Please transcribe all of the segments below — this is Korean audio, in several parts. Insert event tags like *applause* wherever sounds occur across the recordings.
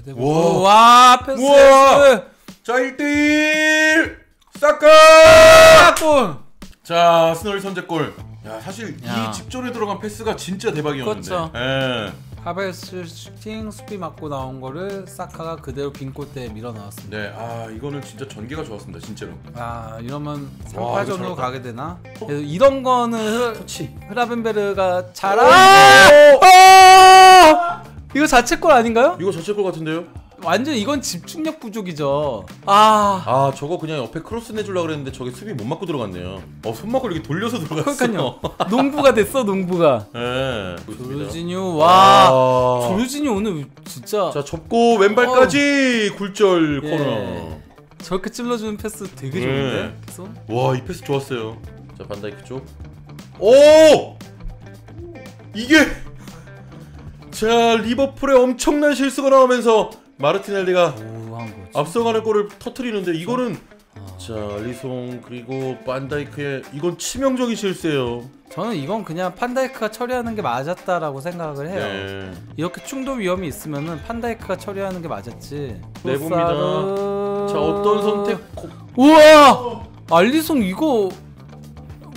가야 되고. 우와. 와, 패스. 우와. 자, 1대1! 사카! 자, 스널 선제골. 야, 사실 야. 이 집전에 들어간 패스가 진짜 대박이었는데. 그렇죠. 예. 하베스 슈팅 수비 맞고 나온 거를 사카가 그대로 빈골대에 밀어 넣었습니다. 네, 아 이거는 진짜 전개가 좋았습니다, 진짜로. 아 이러면 3파전으로 가게 되나? 어? 이런 거는 흐, 흐라벤베르가 잘하. 이거 자책골 아닌가요? 이거 자책골 같은데요? 완전 이건 집중력 부족이죠. 아. 아, 저거 그냥 옆에 크로스 내주려고 그랬는데 저게 수비 못 맞고 들어갔네요. 어, 손 맞고 이렇게 돌려서 들어갔어. 그러니까요. *laughs* 농부가 됐어, 농부가. 예. 조진유 와. 아. 조진유 오늘 진짜 자, 접고 왼발까지 굴절 예. 코너. 저렇게 찔러주는 패스 되게 네. 좋은데? 예. 와, 이 패스 좋았어요. 자, 반다이크 쪽. 오! 이게 자 리버풀의 엄청난 실수가 나오면서 마르티넬리가 앞서가는 골을 터트리는데 그렇죠. 이거는 아... 자 리송 그리고 판다이크의 이건 치명적인 실수예요. 저는 이건 그냥 판다이크가 처리하는 게 맞았다라고 생각을 해요. 네. 이렇게 충돌 위험이 있으면은 판다이크가 처리하는 게 맞았지. 내봅니다. 네, 로사르... 자 어떤 선택? 고... 우와 알리송 이거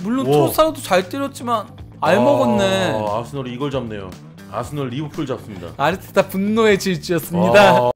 물론 우사도잘 때렸지만 알 먹었네. 아, 아스널이 이걸 잡네요. 아스널 리버풀 잡습니다. 아르테타 분노의 질주였습니다. 아...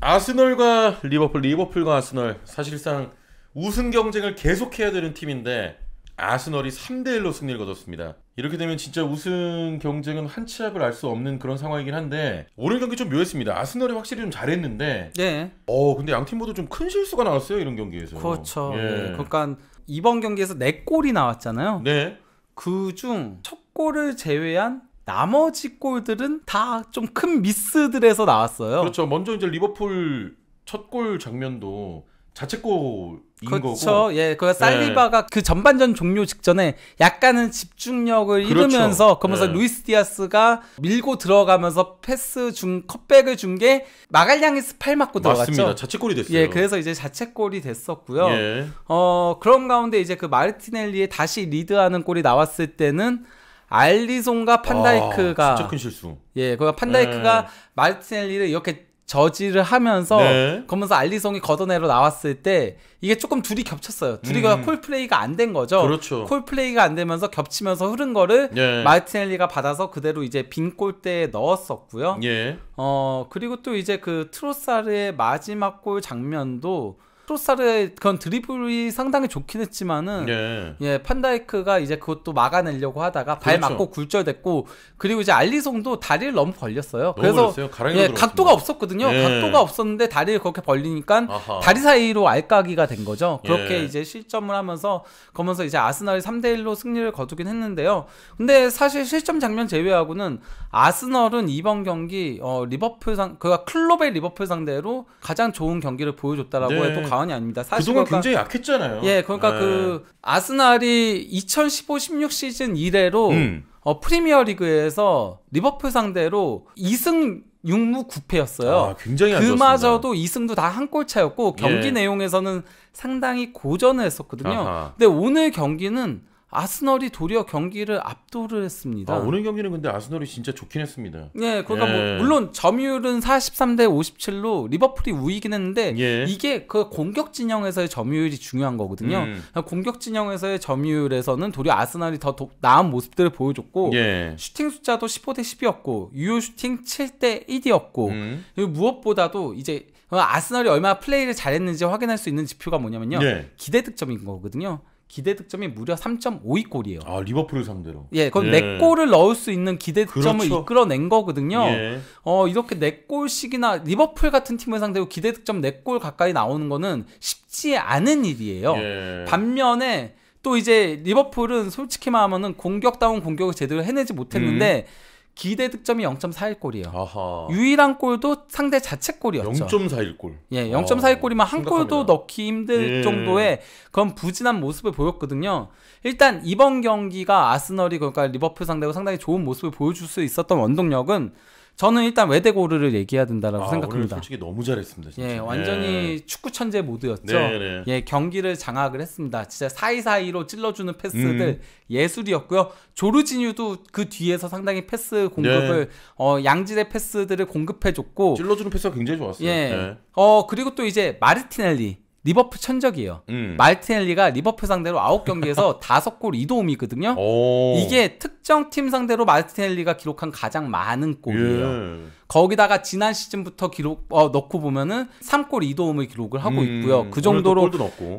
아스널과 리버풀, 리버풀과 아스널 사실상 우승 경쟁을 계속해야 되는 팀인데 아스널이 3대1로 승리를 거뒀습니다. 이렇게 되면 진짜 우승 경쟁은 한치 앞을 알 수 없는 그런 상황이긴 한데 오늘 경기 좀 묘했습니다. 아스널이 확실히 좀 잘했는데 네. 어 근데 양 팀 모두 좀 큰 실수가 나왔어요 이런 경기에서. 그렇죠. 예. 네. 그러니까 이번 경기에서 4골이 나왔잖아요. 네. 그중첫 골을 제외한 나머지 골들은 다 좀 큰 미스들에서 나왔어요. 그렇죠. 먼저 이제 리버풀 첫 골 장면도 자책골인 그렇죠. 거고. 그렇죠. 예, 그 살리바가 예. 그 전반전 종료 직전에 약간은 집중력을 그렇죠. 잃으면서 그러면서 예. 루이스 디아스가 밀고 들어가면서 패스 중 컵백을 준 게 마갈량이 스팔 맞고 들어갔죠. 맞습니다. 자책골이 됐어요. 예, 그래서 이제 자책골이 됐었고요. 예. 어, 그런 가운데 이제 그 마르티넬리의 다시 리드하는 골이 나왔을 때는 알리송과 판다이크가 아, 진짜 큰 실수. 예, 그 판다이크가 예. 마르티넬리를 이렇게 저지를 하면서 네. 그러면서 알리송이 걷어내러 나왔을 때 이게 조금 둘이 겹쳤어요. 둘이 음. 콜플레이가 안 된 거죠. 그렇죠. 콜플레이가 안 되면서 겹치면서 흐른 거를 예. 마르티넬리가 받아서 그대로 이제 빈 골대에 넣었었고요. 예. 어 그리고 또 이제 그 트로사르의 마지막 골 장면도 크로스타르의 그런 드리블이 상당히 좋긴 했지만은 예. 예, 판다이크가 이제 그것도 막아내려고 하다가 발 그렇죠. 맞고 굴절됐고 그리고 이제 알리송도 다리를 너무 벌렸어요. 그래서 예, 각도가 없었거든요. 예. 각도가 없었는데 다리를 그렇게 벌리니까 아하. 다리 사이로 알까기가 된 거죠. 그렇게 예. 이제 실점을 하면서 그러면서 이제 아스널이 3대 1로 승리를 거두긴 했는데요. 근데 사실 실점 장면 제외하고는 아스널은 이번 경기 어, 리버풀 상 그가 클럽의 리버풀 상대로 가장 좋은 경기를 보여줬다라고 네. 해도 가 자이 아닙니다. 사실 그동안 그러니까, 굉장히 약했잖아요. 예, 그러니까 네. 그 아스날이 2015-16 시즌 이래로 음. 어, 프리미어 리그에서 리버풀 상대로 2승 6무 9패였어요. 아, 굉장히 그마저도 2승도 다 한골 차였고 경기 예. 내용에서는 상당히 고전을 했었거든요. 아하. 근데 오늘 경기는 아스널이 도리어 경기를 압도를 했습니다. 아, 오늘 경기는 근데 아스널이 진짜 좋긴 했습니다. 예, 그러니까 뭐 예. 뭐, 물론 점유율은 43대 57로 리버풀이 우위긴 했는데 예. 이게 그 공격 진영에서의 점유율이 중요한 거거든요. 음. 그러니까 공격 진영에서의 점유율에서는 도리어 아스널이 더 도, 나은 모습들을 보여줬고 예. 슈팅 숫자도 15대 10이었고 유효 슈팅 7대 1이었고 음. 그리고 무엇보다도 이제 아스널이 얼마나 플레이를 잘했는지 확인할 수 있는 지표가 뭐냐면요. 예. 기대 득점인 거거든요. 기대 득점이 무려 3.52골이에요. 아 리버풀을 상대로. 예, 그럼 예. 네 골을 넣을 수 있는 기대 득점을 그렇죠. 이끌어낸 거거든요. 예. 어 이렇게 네 골씩이나 리버풀 같은 팀을 상대로 기대 득점 네골 가까이 나오는 거는 쉽지 않은 일이에요. 예. 반면에 또 이제 리버풀은 솔직히 말하면은 공격다운 공격을 제대로 해내지 못했는데 음. 기대 득점이 0.41골이에요. 아하. 유일한 골도 상대 자체골이었죠 0.41골. 예, 0.41골이면 어, 아, 한 골도 넣기 힘들 예. 정도의 그런 부진한 모습을 보였거든요. 일단 이번 경기가 아스널이 그러니까 리버풀 상대로 상당히 좋은 모습을 보여줄 수 있었던 원동력은 저는 일단 외대고르를 얘기해야 된다라고 아, 생각합니다. 솔직히 너무 잘했습니다. 진짜. 예, 완전히 네. 축구 천재 모드였죠. 네, 네. 예, 경기를 장악을 했습니다. 진짜 사이사이로 찔러주는 패스들 음. 예술이었고요. 조르지뉴도 그 뒤에서 상당히 패스 공급을 네. 어, 양질의 패스들을 공급해줬고 찔러주는 패스가 굉장히 좋았어요. 예. 네. 어 그리고 또 이제 마르티넬리 리버프 천적이에요. 음. 말티넬리가 리버프 상대로 9경기에서 5골 *laughs* 2도움이거든요. 오. 이게 특정 팀 상대로 말티넬리가 기록한 가장 많은 골이에요. 예. 거기다가 지난 시즌부터 기록 어, 넣고 보면은 3골 2도움을 기록을 하고 음. 있고요. 그 정도로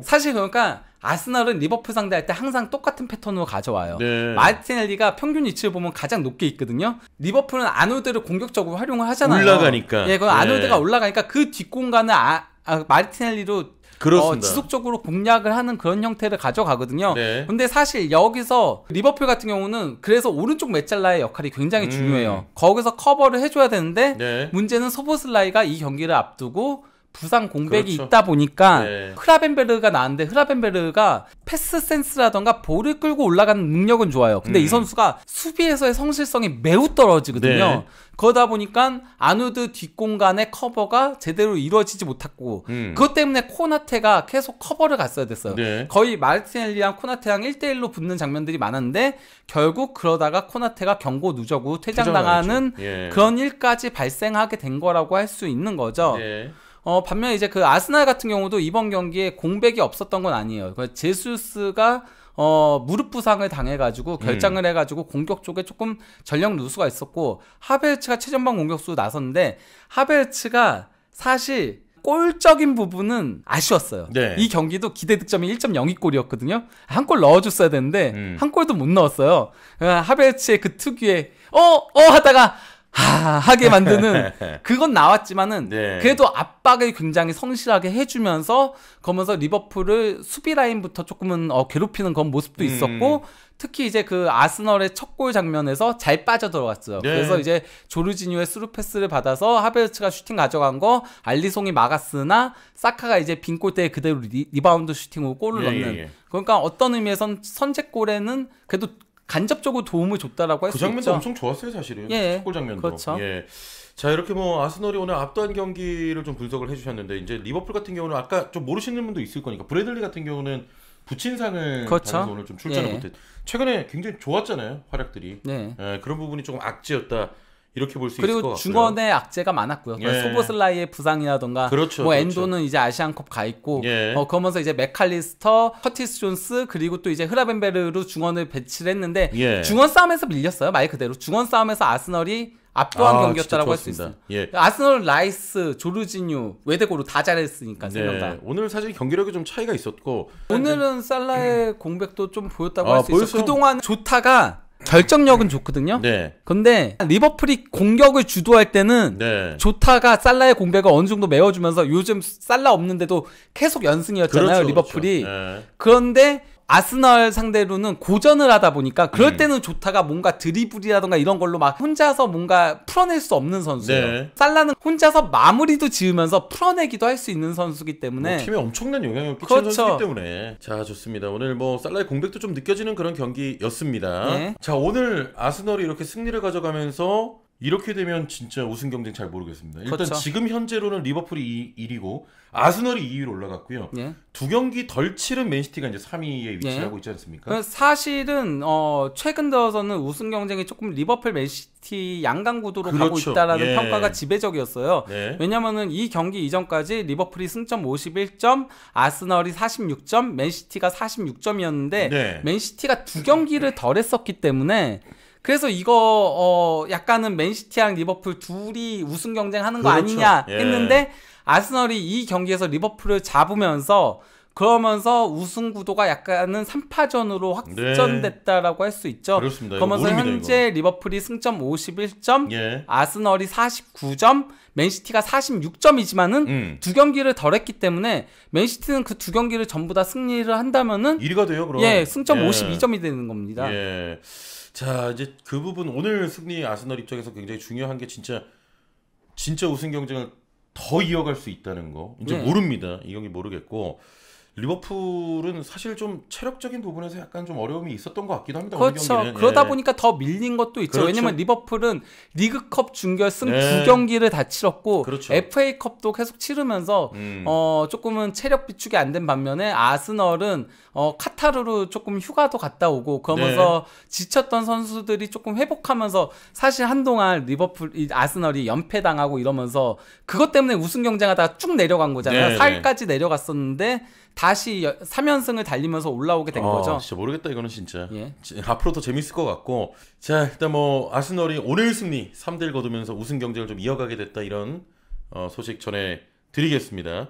사실 그러니까 아스널은 리버풀 상대할 때 항상 똑같은 패턴으로 가져와요. 네. 마르티넬리가 평균 위치를 보면 가장 높게 있거든요. 리버풀은 아놀드를 공격적으로 활용을 하잖아요. 올라가니까. 예, 그 네. 아놀드가 예. 올라가니까 그 뒷공간을 아, 아, 마르티넬리로 어, 지속적으로 공략을 하는 그런 형태를 가져가거든요. 네. 근데 사실 여기서 리버풀 같은 경우는 그래서 오른쪽 메찰라의 역할이 굉장히 음. 중요해요. 음. 거기서 커버를 해줘야 되는데 네. 문제는 소보슬라이가 이 경기를 앞두고 부상 공백이 그렇죠. 있다 보니까 네. 흐라벤베르가 나왔는데 크라벤베르가 패스 센스라던가 볼을 끌고 올라가는 능력은 좋아요. 근데 음. 이 선수가 수비에서의 성실성이 매우 떨어지거든요. 네. 그러다 보니까 아누드 뒷공간의 커버가 제대로 이루어지지 못했고 음. 그것 때문에 코나테가 계속 커버를 갔어야 됐어요. 네. 거의 마르티넬리랑 코나테랑 1대1로 붙는 장면들이 많았는데 결국 그러다가 코나테가 경고 누적 후 퇴장당하는 예. 그런 일까지 발생하게 된 거라고 할 수 있는 거죠. 예. 어, 반면 이제 그 아스날 같은 경우도 이번 경기에 공백이 없었던 건 아니에요. 그 제수스가 어, 무릎 부상을 당해가지고 음. 결장을 음. 해가지고 공격 쪽에 조금 전력 누수가 있었고 하베츠가 르 최전방 공격수 나섰는데 하베츠가 르 사실 골적인 부분은 아쉬웠어요. 네. 이 경기도 기대 득점이 1.02골이었거든요. 한 골 넣어줬어야 되는데 음. 한 골도 못 넣었어요. 어, 하베츠의 르그 특유의 어어 어 하다가 하, 하게 만드는 *laughs* 그건 나왔지만은 네. 그래도 압박을 굉장히 성실하게 해주면서 그러면서 리버풀을 수비 라인부터 조금은 어, 괴롭히는 그런 모습도 음. 있었고 음. 특히 이제 그 아스널의 첫 골 장면에서 잘 빠져 들어갔어요. 네. 그래서 이제 조르지뉴의 스루 패스를 받아서 하베르츠가 슈팅 가져간 거 알리송이 막았으나 사카가 이제 빈 골대에 그대로 리, 바운드 슈팅으로 골을 예, 넣는. 예, 예. 그러니까 어떤 의미에선 선제골에는 그래도 간접적으로 도움을 줬다라고 할수 그 있죠. 그 장면도 엄청 좋았어요, 사실은. 예. 골 장면도. 그렇죠. 예. 자 이렇게 뭐 아스널이 오늘 압도한 경기를 좀 분석을 해주셨는데 이제 리버풀 같은 경우는 아까 좀 모르시는 분도 있을 거니까 브래들리 같은 경우는 부친상을 그렇죠. 받아서 오늘 좀 출전을 예. 못했. 최근에 굉장히 좋았잖아요 활약들이. 네. 예, 그런 부분이 조금 악재였다. 이렇게 볼 수 있을 것 같고요. 그리고 중원의 악재가 많았고요. 예. 소보슬라이의 부상이라던가 그렇죠, 뭐 그렇죠. 엔도는 이제 아시안컵 가 있고 예. 어, 그러면서 이제 맥칼리스터, 커티스 존스 그리고 또 이제 흐라벤베르로 중원을 배치를 했는데 예. 중원 싸움에서 밀렸어요. 말 그대로 중원 싸움에서 아스널이 압도한 아, 경기였다라고 할 수있습니 예. 아스널 라이스, 조르지뉴, 외대고로 다 잘했으니까 세명 네. 다. 오늘 사실 경기력이 좀 차이가 있었고 오늘은 살라의 음. 공백도 좀 보였다고 아, 할수 있어요. 그동안 조타가 결정력은 좋거든요. 네. 근데 리버풀이 공격을 주도할 때는 네. 조타가 살라의 공백을 어느 정도 메워주면서 요즘 살라 없는데도 계속 연승이었잖아요. 그렇죠, 그렇죠. 리버풀이. 그렇죠. 네. 그런데 아스널 상대로는 고전을 하다 보니까 그럴 음. 때는 좋다가 뭔가 드리블이라던가 이런 걸로 막 혼자서 뭔가 풀어낼 수 없는 선수예요. 네. 살라는 혼자서 마무리도 지으면서 풀어내기도 할 수 있는 선수기 때문에 뭐 팀에 엄청난 영향을 끼치는 그렇죠. 선수기 때문에 자 좋습니다. 오늘 뭐 살라의 공백도 좀 느껴지는 그런 경기였습니다. 네. 자 오늘 아스널이 이렇게 승리를 가져가면서 이렇게 되면 진짜 우승 경쟁 잘 모르겠습니다. 일단 그렇죠. 지금 현재로는 리버풀이 2, 1위고 아스널이 2위로 올라갔고요. 예. 두 경기 덜 치른 맨시티가 이제 3위에 위치하고 예. 있지 않습니까? 그러니까 사실은 어, 최근 들어서는 우승 경쟁이 조금 리버풀 맨시티 양강 구도로 그렇죠. 가고 있다라는 예. 평가가 지배적이었어요. 네. 왜냐면이 경기 이전까지 리버풀이 승점 51점, 아스널이 46점, 맨시티가 46점이었는데 네. 맨시티가 두 경기를 덜 했었기 때문에 그래서 이거 어 약간은 맨시티랑 리버풀 둘이 우승 경쟁하는 거 그렇죠. 아니냐 예. 했는데 예. 아스널이 이 경기에서 리버풀을 잡으면서 그러면서 우승 구도가 약간은 3파전으로 확전됐다라고 네. 할수 있죠. 그렇습니다. 그러면서 모릅니다, 현재 이거. 리버풀이 승점 51점, 예. 아스널이 49점, 맨시티가 46점이지만은 음. 두 경기를 덜했기 때문에 맨시티는 그 두 경기를 전부 다 승리를 한다면은 1위가 돼요, 그럼. 예, 승점 예. 52점이 되는 겁니다. 예. 자 이제 그 부분 오늘 승리 아스널 입장에서 굉장히 중요한 게 진짜 진짜 우승 경쟁을 더 이어갈 수 있다는 거 이제 네. 모릅니다 이 경기 모르겠고 리버풀은 사실 좀 체력적인 부분에서 약간 좀 어려움이 있었던 것 같기도 합니다. 그렇죠. 그러다 예. 보니까 더 밀린 것도 있죠. 그렇죠. 왜냐면 리버풀은 리그컵 준결승 예. 두 네. 경기를 다 치렀고 그렇죠. FA컵도 계속 치르면서 음. 어, 조금은 체력 비축이 안 된 반면에 아스널은 어, 카타르로 조금 휴가도 갔다 오고 그러면서 네. 지쳤던 선수들이 조금 회복하면서 사실 한동안 리버풀 아스널이 연패 당하고 이러면서 그것 때문에 우승 경쟁하다가 쭉 내려간 거잖아요. 네. 4위까지 내려갔었는데 다시 3연승을 달리면서 올라오게 된 아, 거죠. 진짜 모르겠다 이거는 진짜. 예. 앞으로도 재밌을 것 같고 자 일단 뭐 아스널이 오늘 승리 3대를 거두면서 우승 경쟁을 좀 이어가게 됐다 이런 어, 소식 전해 드리겠습니다.